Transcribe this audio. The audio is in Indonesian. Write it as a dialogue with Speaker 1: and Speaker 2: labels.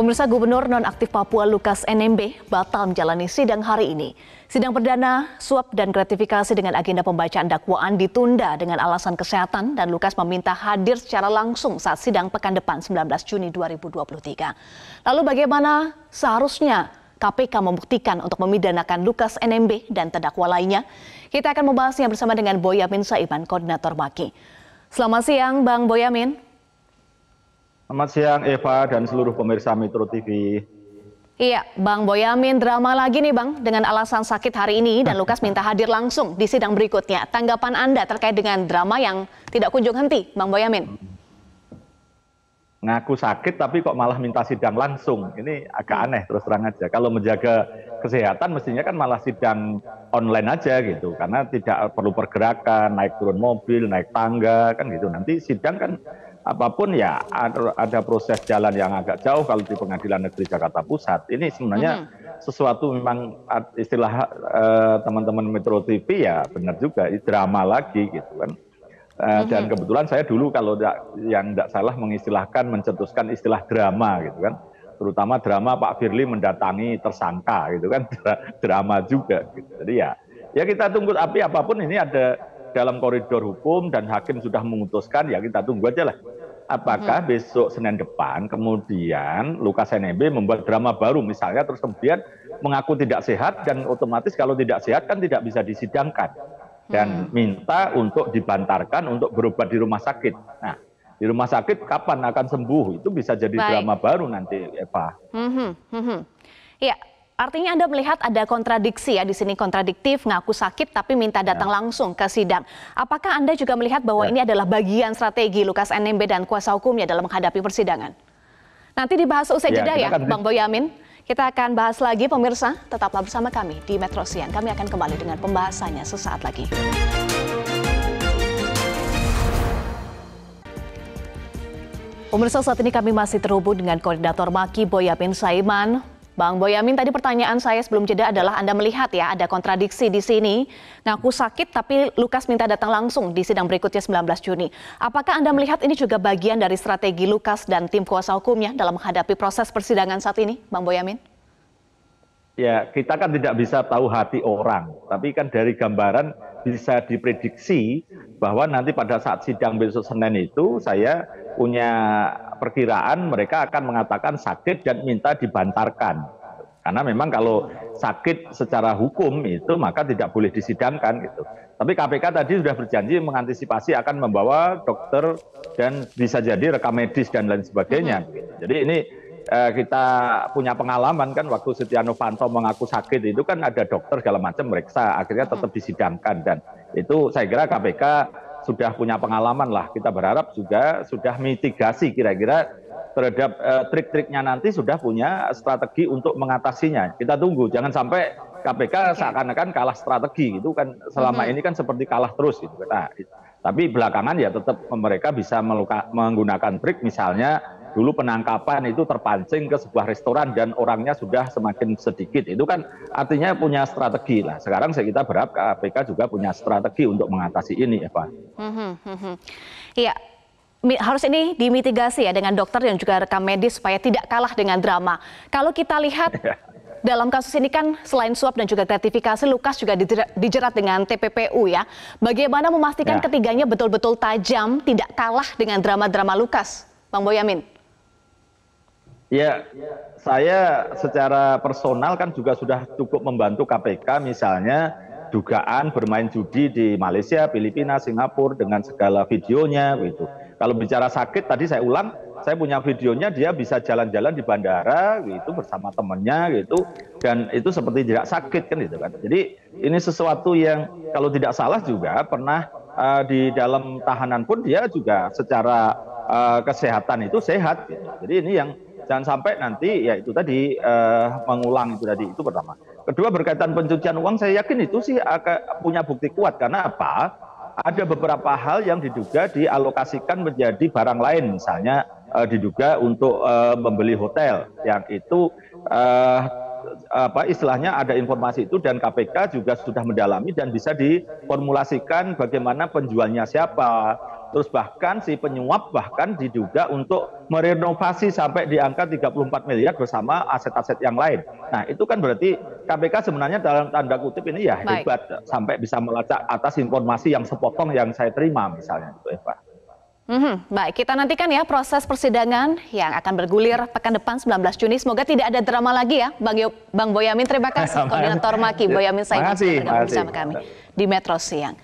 Speaker 1: Pemirsa Gubernur Nonaktif Papua Lukas NMB batal menjalani sidang hari ini. Sidang perdana, suap dan gratifikasi dengan agenda pembacaan dakwaan ditunda dengan alasan kesehatan dan Lukas meminta hadir secara langsung saat sidang pekan depan 19 Juni 2023. Lalu bagaimana seharusnya KPK membuktikan untuk memidanakan Lukas NMB dan terdakwa lainnya? Kita akan membahasnya bersama dengan Boyamin Saiman, Koordinator Maki. Selamat siang Bang Boyamin.
Speaker 2: Selamat siang Eva dan seluruh pemirsa Metro TV.
Speaker 1: Iya, Bang Boyamin drama lagi nih Bang dengan alasan sakit hari ini dan Lukas minta hadir langsung di sidang berikutnya. Tanggapan Anda terkait dengan drama yang tidak kunjung henti, Bang Boyamin?
Speaker 2: Ngaku sakit tapi kok malah minta sidang langsung. Ini agak hmm. aneh terus terang aja. Kalau menjaga kesehatan mestinya kan malah sidang online aja gitu. Karena tidak perlu pergerakan, naik turun mobil, naik tangga kan gitu. Nanti sidang kan apapun ya ada proses jalan yang agak jauh kalau di Pengadilan Negeri Jakarta Pusat. Ini sebenarnya -hmm. sesuatu memang istilah eh, teman-teman eh, Metro TV ya benar juga drama lagi gitu kan. Uh, -hmm. Dan kebetulan saya dulu kalau gak, yang tidak salah mengistilahkan mencetuskan istilah drama gitu kan terutama drama Pak Firly mendatangi tersangka gitu kan drama juga gitu. Jadi ya ya kita tunggu tapi apapun ini ada dalam koridor hukum dan hakim sudah memutuskan ya kita tunggu aja lah. Apakah hmm. besok Senin depan kemudian Lukas NMB membuat drama baru misalnya terus kemudian mengaku tidak sehat dan otomatis kalau tidak sehat kan tidak bisa disidangkan dan hmm. minta untuk dibantarkan untuk berobat di rumah sakit. Nah, di rumah sakit kapan akan sembuh itu bisa jadi Baik. drama baru nanti Eva.
Speaker 1: Hmm, mm hmm. Ya, Artinya Anda melihat ada kontradiksi ya di sini kontradiktif ngaku sakit tapi minta datang ya. langsung ke sidang. Apakah Anda juga melihat bahwa ya. ini adalah bagian strategi Lukas NMB dan kuasa hukumnya dalam menghadapi persidangan? Nanti dibahas usai ya, jeda ya, akan... Bang Boyamin. Kita akan bahas lagi pemirsa, tetaplah bersama kami di Metro Siang. Kami akan kembali dengan pembahasannya sesaat lagi. Pemirsa saat ini kami masih terhubung dengan Koordinator Maki Boyamin Saiman Bang Boyamin tadi pertanyaan saya sebelum jeda adalah Anda melihat ya ada kontradiksi di sini. Ngaku sakit tapi Lukas minta datang langsung di sidang berikutnya 19 Juni. Apakah Anda melihat ini juga bagian dari strategi Lukas dan tim kuasa hukumnya dalam menghadapi proses persidangan saat ini, Bang Boyamin?
Speaker 2: ya kita kan tidak bisa tahu hati orang, tapi kan dari gambaran bisa diprediksi bahwa nanti pada saat sidang besok Senin itu saya punya perkiraan mereka akan mengatakan sakit dan minta dibantarkan. Karena memang kalau sakit secara hukum itu maka tidak boleh disidangkan gitu. Tapi KPK tadi sudah berjanji mengantisipasi akan membawa dokter dan bisa jadi rekam medis dan lain sebagainya. Mm-hmm. Jadi ini eh, kita punya pengalaman kan waktu Setia Novanto mengaku sakit itu kan ada dokter segala macam meriksa akhirnya tetap disidangkan dan itu saya kira KPK sudah punya pengalaman lah kita berharap juga sudah mitigasi kira-kira terhadap eh, trik-triknya nanti sudah punya strategi untuk mengatasinya kita tunggu jangan sampai KPK okay. seakan-akan kalah strategi itu kan selama ini kan seperti kalah terus gitu nah, tapi belakangan ya tetap mereka bisa meluka, menggunakan trik misalnya dulu penangkapan itu terpancing ke sebuah restoran dan orangnya sudah semakin sedikit. Itu kan artinya punya strategi lah. Sekarang saya kita berharap KPK juga punya strategi untuk mengatasi ini, Eva.
Speaker 1: Mhm, mhm. Iya, harus ini dimitigasi ya dengan dokter dan juga rekam medis supaya tidak kalah dengan drama. Kalau kita lihat iya. dalam kasus ini kan selain suap dan juga gratifikasi, Lukas juga dijerat, dengan TPPU ya. Bagaimana memastikan ya. ketiganya betul-betul tajam, tidak kalah dengan drama-drama Lukas, Bang Boyamin?
Speaker 2: Ya, saya secara personal kan juga sudah cukup membantu KPK misalnya dugaan bermain judi di Malaysia, Filipina, Singapura dengan segala videonya gitu. Kalau bicara sakit tadi saya ulang, saya punya videonya dia bisa jalan-jalan di bandara gitu bersama temannya gitu dan itu seperti tidak sakit kan gitu kan. Jadi ini sesuatu yang kalau tidak salah juga pernah uh, di dalam tahanan pun dia juga secara uh, kesehatan itu sehat. Gitu. Jadi ini yang Jangan sampai nanti ya itu tadi uh, mengulang itu tadi itu pertama. Kedua berkaitan pencucian uang saya yakin itu sih akan punya bukti kuat karena apa? Ada beberapa hal yang diduga dialokasikan menjadi barang lain misalnya uh, diduga untuk uh, membeli hotel yang itu uh, apa istilahnya ada informasi itu dan KPK juga sudah mendalami dan bisa diformulasikan bagaimana penjualnya siapa, Terus bahkan si penyuap bahkan diduga untuk merenovasi sampai di angka 34 miliar bersama aset-aset yang lain. Nah itu kan berarti KPK sebenarnya dalam tanda kutip ini ya Baik. hebat sampai bisa melacak atas informasi yang sepotong yang saya terima misalnya gitu Eva.
Speaker 1: Mm-hmm. Baik, kita nantikan ya proses persidangan yang akan bergulir pekan depan 19 Juni. Semoga tidak ada drama lagi ya, Bang, Yo, Bang Boyamin. Terima kasih, koordinator Maki Boyamin saya terima kasih, bersama kami di Metro Siang.